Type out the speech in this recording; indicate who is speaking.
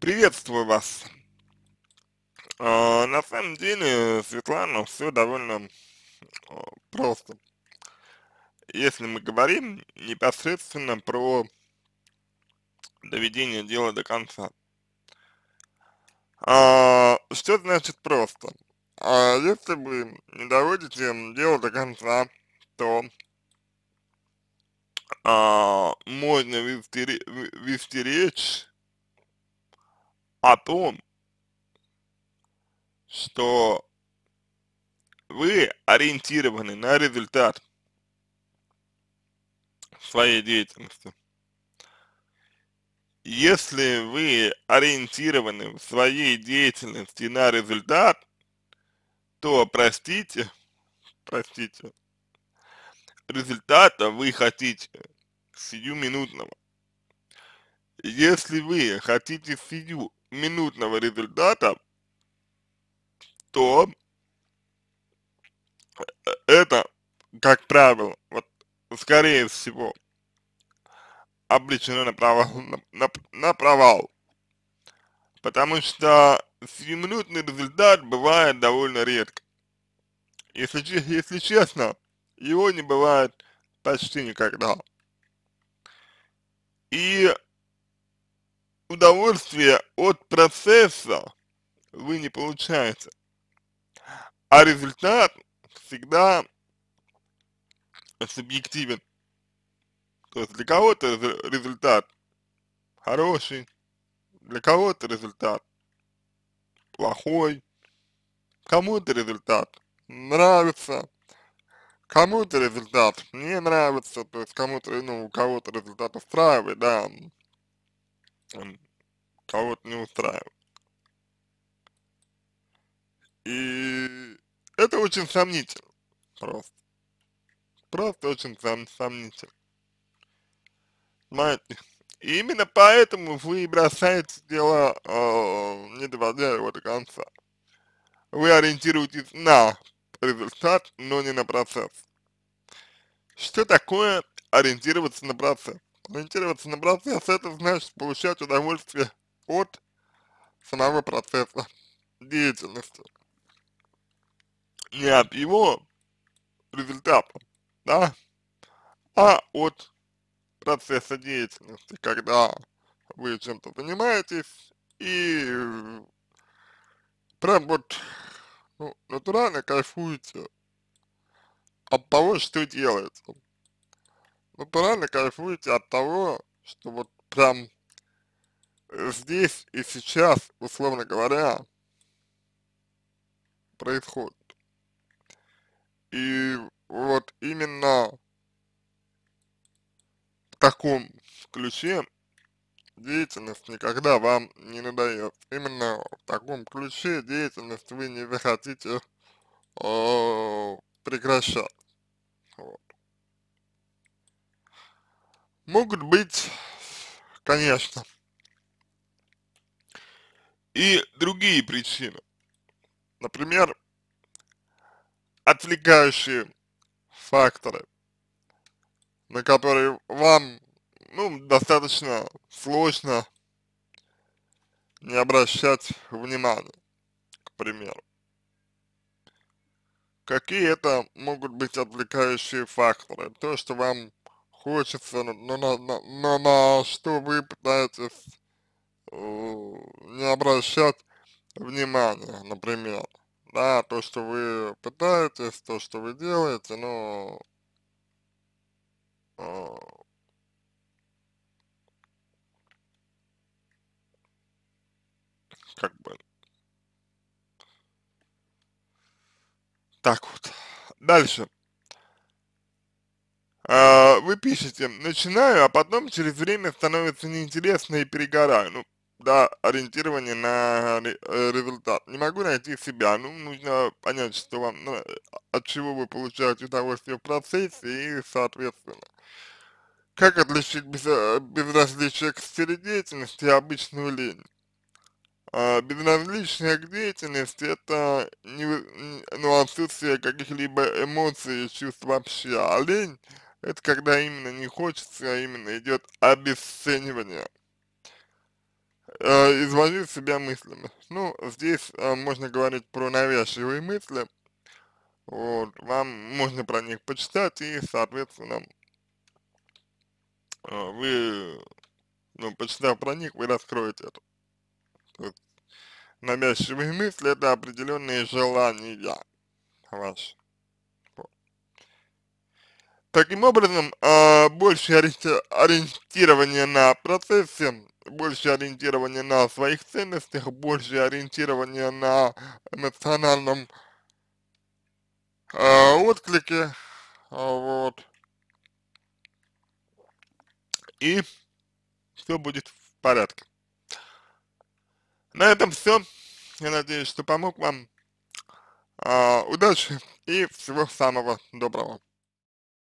Speaker 1: Приветствую вас. А, на самом деле, Светлана, все довольно а, просто. Если мы говорим непосредственно про доведение дела до конца. А, что значит просто? А если вы не доводите дело до конца, то а, можно вести, вести речь о том, что вы ориентированы на результат своей деятельности. Если вы ориентированы в своей деятельности на результат, то простите, простите, результата вы хотите сиюминутного. Если вы хотите сию минутного результата, то э, это, как правило, вот, скорее всего, обречено на провал, на, на, на провал. Потому что сиюминутный результат бывает довольно редко. Если, если честно, его не бывает почти никогда. И удовольствия от процесса вы не получаете, а результат всегда субъективен. То есть для кого-то результат хороший, для кого-то результат плохой, кому-то результат нравится, кому-то результат не нравится, то есть кому-то, ну, у кого-то результат устраивает, да, кого-то не устраивает. И это очень сомнительно просто. Просто очень сом сомнительно. Понимаете? И именно поэтому вы бросаете дело, э, не доводя его до конца. Вы ориентируетесь на результат, но не на процесс. Что такое ориентироваться на процесс? ориентироваться на процесс, а это значит получать удовольствие от самого процесса деятельности. Не от его результата, да, а от процесса деятельности, когда вы чем-то занимаетесь и прям вот ну, натурально кайфуете от того, что делается? натурально кайфуете от того, что вот прям э, здесь и сейчас, условно говоря, происходит. И вот именно в таком ключе деятельность никогда вам не надоест. Именно в таком ключе деятельность вы не захотите э, прекращать. Вот могут быть, конечно, и другие причины. Например, отвлекающие факторы, на которые вам, ну, достаточно сложно не обращать внимания, к примеру. Какие это могут быть отвлекающие факторы? То, что вам хочется, но, но, но, но на что вы пытаетесь э, не обращать внимания, например. Да, то, что вы пытаетесь, то, что вы делаете, но э, как бы так вот. Дальше. А, вы пишете, начинаю, а потом через время становится неинтересно и перегораю. Ну, да, ориентирование на э, результат. Не могу найти себя, ну, нужно понять, что вам, ну, от чего вы получаете удовольствие в процессе и, соответственно, как отличить без, э, безразличие к сфере деятельности и обычную лень? А, безразличие к деятельности – это не, ну, отсутствие каких-либо эмоций и чувств вообще, а лень – это когда именно не хочется, а именно идет обесценивание. Э, изводить себя мыслями. Ну, здесь э, можно говорить про навязчивые мысли. Вот, вам можно про них почитать и, соответственно, э, вы, ну, почитав про них, вы раскроете это. навязчивые мысли – это определенные желания ваши. Таким образом, э, больше ориентирования на процессе, больше ориентирования на своих ценностях, больше ориентирования на эмоциональном э, отклике, а, вот. И все будет в порядке. На этом все. Я надеюсь, что помог вам. А, удачи и всего самого доброго.